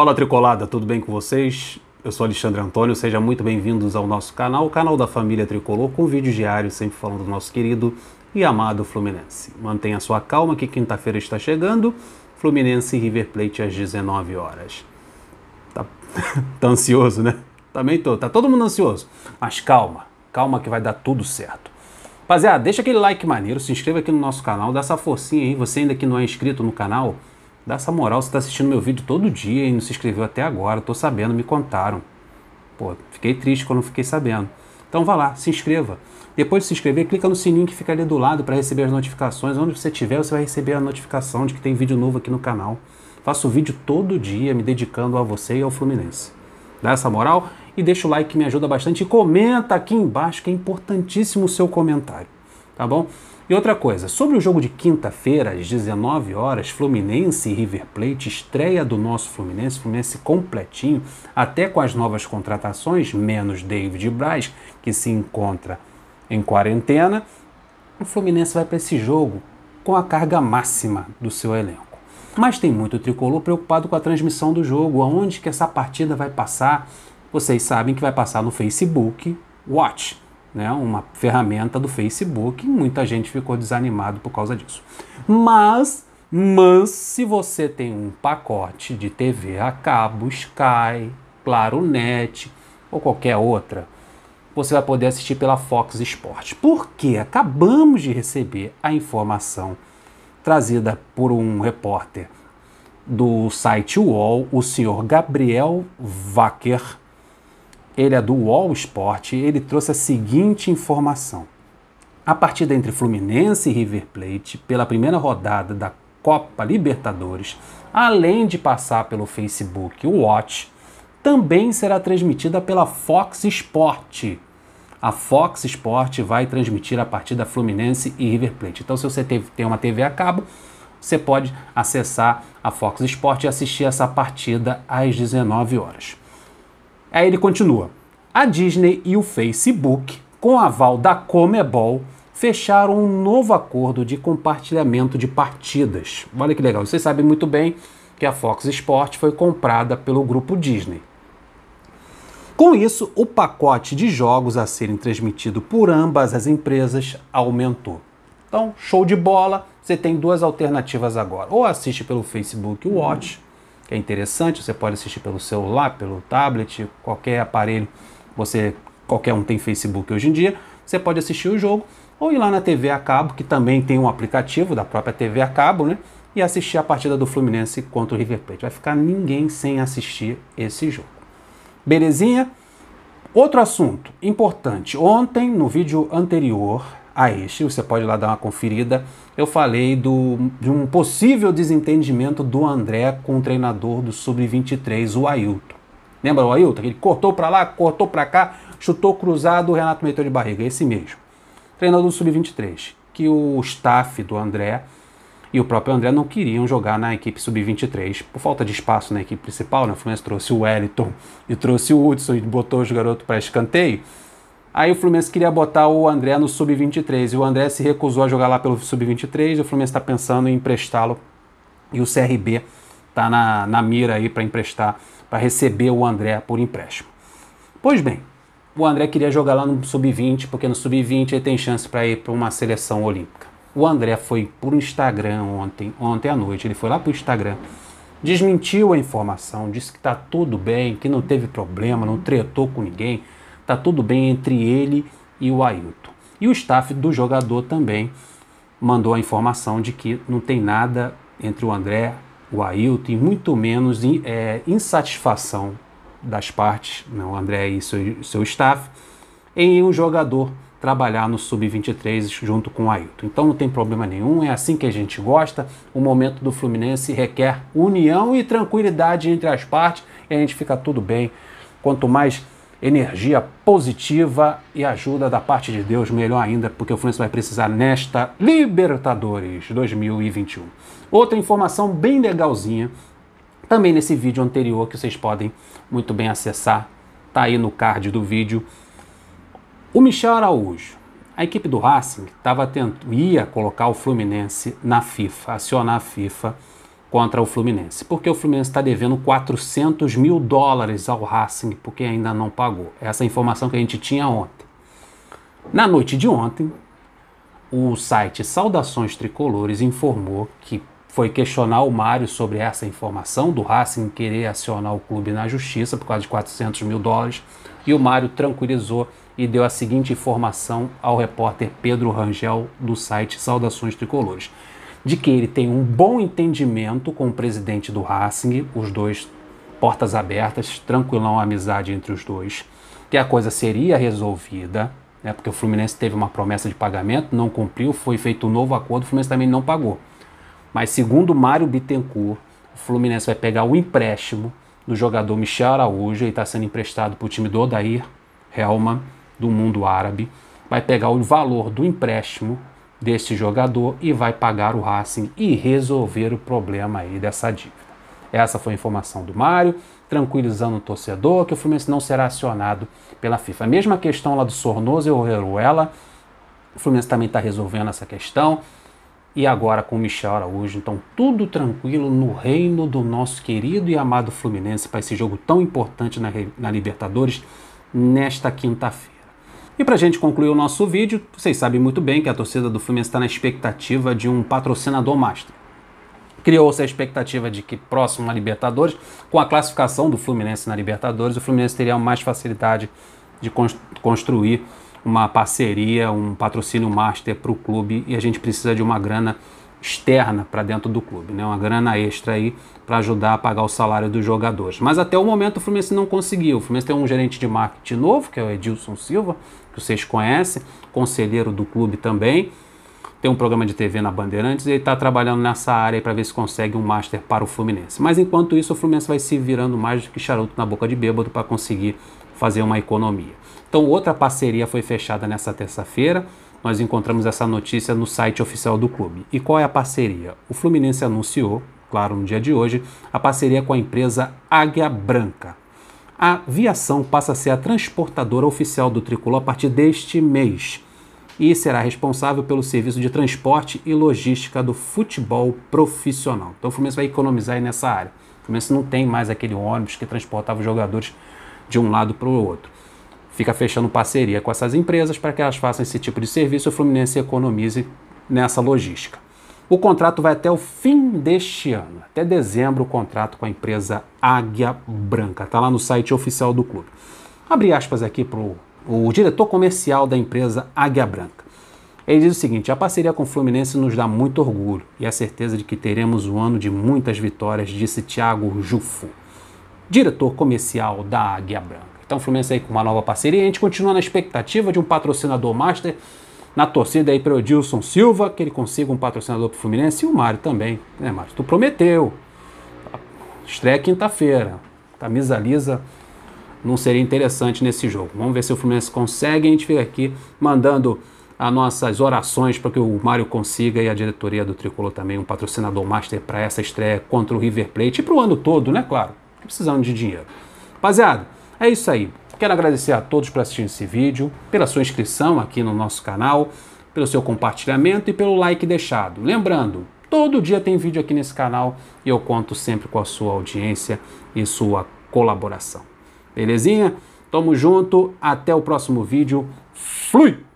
Fala Tricolada, tudo bem com vocês? Eu sou Alexandre Antônio, sejam muito bem-vindos ao nosso canal, o canal da família Tricolor, com vídeos diários sempre falando do nosso querido e amado Fluminense. Mantenha sua calma que quinta-feira está chegando, Fluminense e River Plate às 19 horas. Tá, tá ansioso, né? Também tô, tá todo mundo ansioso. Mas calma, calma que vai dar tudo certo. Rapaziada, deixa aquele like maneiro, se inscreva aqui no nosso canal, dá essa forcinha aí, você ainda que não é inscrito no canal, Dá essa moral, você tá assistindo meu vídeo todo dia e não se inscreveu até agora, tô sabendo, me contaram. Pô, fiquei triste quando fiquei sabendo. Então vá lá, se inscreva. Depois de se inscrever, clica no sininho que fica ali do lado para receber as notificações. Onde você estiver, você vai receber a notificação de que tem vídeo novo aqui no canal. Faço vídeo todo dia me dedicando a você e ao Fluminense. Dá essa moral e deixa o like que me ajuda bastante. E comenta aqui embaixo que é importantíssimo o seu comentário tá bom? E outra coisa, sobre o jogo de quinta-feira, às 19 horas, Fluminense e River Plate, estreia do nosso Fluminense, Fluminense completinho, até com as novas contratações, menos David Braz, que se encontra em quarentena. O Fluminense vai para esse jogo com a carga máxima do seu elenco. Mas tem muito tricolor preocupado com a transmissão do jogo, aonde que essa partida vai passar. Vocês sabem que vai passar no Facebook Watch né, uma ferramenta do Facebook, e muita gente ficou desanimado por causa disso. Mas, mas se você tem um pacote de TV a cabo, Sky, Claro Net ou qualquer outra, você vai poder assistir pela Fox Sports. Porque acabamos de receber a informação trazida por um repórter do site UOL, o senhor Gabriel Wacker, ele é do Wall Sport ele trouxe a seguinte informação. A partida entre Fluminense e River Plate, pela primeira rodada da Copa Libertadores, além de passar pelo Facebook Watch, também será transmitida pela Fox Sport. A Fox Sport vai transmitir a partida Fluminense e River Plate. Então, se você tem uma TV a cabo, você pode acessar a Fox Sport e assistir essa partida às 19 horas. Aí ele continua. A Disney e o Facebook, com aval da Comebol, fecharam um novo acordo de compartilhamento de partidas. Olha que legal, vocês sabem muito bem que a Fox Sports foi comprada pelo grupo Disney. Com isso, o pacote de jogos a serem transmitido por ambas as empresas aumentou. Então, show de bola, você tem duas alternativas agora. Ou assiste pelo Facebook Watch, que é interessante, você pode assistir pelo celular, pelo tablet, qualquer aparelho você qualquer um tem Facebook hoje em dia, você pode assistir o jogo ou ir lá na TV a cabo, que também tem um aplicativo da própria TV a cabo, né? E assistir a partida do Fluminense contra o River Plate. Vai ficar ninguém sem assistir esse jogo. Belezinha? Outro assunto importante. Ontem, no vídeo anterior a este, você pode ir lá dar uma conferida, eu falei do, de um possível desentendimento do André com o treinador do Sub-23, o Ailton. Lembra o Ailton? Ele cortou para lá, cortou para cá, chutou cruzado, o Renato meteu de barriga. Esse mesmo. Treinador do Sub-23, que o staff do André e o próprio André não queriam jogar na equipe sub-23 por falta de espaço na equipe principal. Né? O Fluminense trouxe o Wellington e trouxe o Hudson e botou os garotos para escanteio. Aí o Fluminense queria botar o André no sub-23 e o André se recusou a jogar lá pelo sub-23. O Fluminense está pensando em emprestá-lo e o CRB está na, na mira aí para emprestar, para receber o André por empréstimo. Pois bem, o André queria jogar lá no sub-20, porque no sub-20 ele tem chance para ir para uma seleção olímpica. O André foi por Instagram ontem, ontem à noite, ele foi lá para o Instagram, desmentiu a informação, disse que está tudo bem, que não teve problema, não tretou com ninguém, está tudo bem entre ele e o Ailton. E o staff do jogador também mandou a informação de que não tem nada entre o André o Ailton, muito menos é, insatisfação das partes, não, né, André e seu, seu staff, em um jogador trabalhar no Sub-23 junto com o Ailton. Então não tem problema nenhum, é assim que a gente gosta. O momento do Fluminense requer união e tranquilidade entre as partes e a gente fica tudo bem. Quanto mais energia positiva e ajuda da parte de Deus, melhor ainda, porque o Fluminense vai precisar nesta Libertadores 2021. Outra informação bem legalzinha, também nesse vídeo anterior que vocês podem muito bem acessar, tá aí no card do vídeo. O Michel Araújo, a equipe do Racing tava tento, ia colocar o Fluminense na FIFA, acionar a FIFA contra o Fluminense, porque o Fluminense está devendo 400 mil dólares ao Racing, porque ainda não pagou. Essa é informação que a gente tinha ontem. Na noite de ontem, o site Saudações Tricolores informou que foi questionar o Mário sobre essa informação do Racing querer acionar o clube na justiça por causa de 400 mil dólares, e o Mário tranquilizou e deu a seguinte informação ao repórter Pedro Rangel do site Saudações Tricolores de que ele tem um bom entendimento com o presidente do Racing, os dois portas abertas, tranquilão a amizade entre os dois, que a coisa seria resolvida, né, porque o Fluminense teve uma promessa de pagamento, não cumpriu, foi feito um novo acordo, o Fluminense também não pagou. Mas segundo Mário Bittencourt, o Fluminense vai pegar o empréstimo do jogador Michel Araújo, ele está sendo emprestado para o time do Odair Helman, do mundo árabe, vai pegar o valor do empréstimo desse jogador e vai pagar o Racing e resolver o problema aí dessa dívida. Essa foi a informação do Mário, tranquilizando o torcedor que o Fluminense não será acionado pela FIFA. A mesma questão lá do Sornoso e o Orejuela, o Fluminense também está resolvendo essa questão. E agora com o Michel Araújo, então tudo tranquilo no reino do nosso querido e amado Fluminense para esse jogo tão importante na, na Libertadores nesta quinta-feira. E para a gente concluir o nosso vídeo, vocês sabem muito bem que a torcida do Fluminense está na expectativa de um patrocinador master. Criou-se a expectativa de que, próximo à Libertadores, com a classificação do Fluminense na Libertadores, o Fluminense teria mais facilidade de construir uma parceria, um patrocínio master para o clube e a gente precisa de uma grana externa para dentro do clube, né? uma grana extra aí para ajudar a pagar o salário dos jogadores. Mas até o momento o Fluminense não conseguiu. O Fluminense tem um gerente de marketing novo, que é o Edilson Silva, que vocês conhecem, conselheiro do clube também. Tem um programa de TV na Bandeirantes e ele está trabalhando nessa área para ver se consegue um master para o Fluminense. Mas enquanto isso, o Fluminense vai se virando mais do que charuto na boca de bêbado para conseguir fazer uma economia. Então, outra parceria foi fechada nessa terça-feira nós encontramos essa notícia no site oficial do clube. E qual é a parceria? O Fluminense anunciou, claro, no dia de hoje, a parceria com a empresa Águia Branca. A Viação passa a ser a transportadora oficial do tricolor a partir deste mês e será responsável pelo serviço de transporte e logística do futebol profissional. Então o Fluminense vai economizar nessa área. O Fluminense não tem mais aquele ônibus que transportava os jogadores de um lado para o outro fica fechando parceria com essas empresas para que elas façam esse tipo de serviço e o Fluminense economize nessa logística. O contrato vai até o fim deste ano, até dezembro, o contrato com a empresa Águia Branca. Está lá no site oficial do clube. Abre aspas aqui para o diretor comercial da empresa Águia Branca. Ele diz o seguinte: a parceria com o Fluminense nos dá muito orgulho e a certeza de que teremos um ano de muitas vitórias, disse Thiago Jufu, diretor comercial da Águia Branca. Então o Fluminense aí com uma nova parceria. A gente continua na expectativa de um patrocinador master na torcida aí para o Edilson Silva, que ele consiga um patrocinador para o Fluminense e o Mário também. Né, Mário? Tu prometeu. Estreia quinta-feira. Camisa lisa não seria interessante nesse jogo. Vamos ver se o Fluminense consegue. A gente fica aqui mandando as nossas orações para que o Mário consiga e a diretoria do Tricolor também um patrocinador master para essa estreia contra o River Plate e para o ano todo, né? Claro, precisando de dinheiro. Rapaziada, é isso aí. Quero agradecer a todos por assistir esse vídeo, pela sua inscrição aqui no nosso canal, pelo seu compartilhamento e pelo like deixado. Lembrando, todo dia tem vídeo aqui nesse canal e eu conto sempre com a sua audiência e sua colaboração. Belezinha? Tamo junto, até o próximo vídeo. Fui!